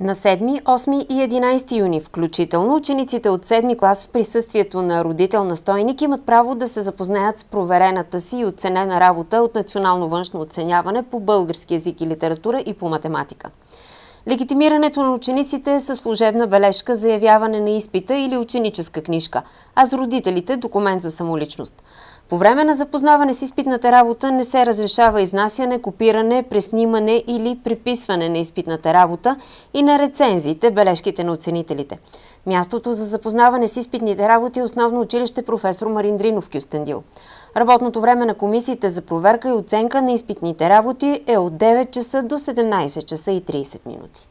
На 7, 8 и 11 юни включително учениците от 7 клас в присъствието на родител настойник имат право да се запознаят с проверената си и оценена работа от национално външно оценяване по български язик и литература и по математика. Легитимирането на учениците е със служебна бележка за явяване на изпита или ученическа книжка, а с родителите – документ за самоличност. По време на запознаване с изпитната работа не се разрешава изнасяне, копиране, преснимане или приписване на изпитната работа и на рецензиите, бележките на оценителите. Мястото за запознаване с изпитните работи е основно училище професор Марин Дринов Кюстендил. Работното време на комисиите за проверка и оценка на изпитните работи е от 9 часа до 17 часа и 30 минути.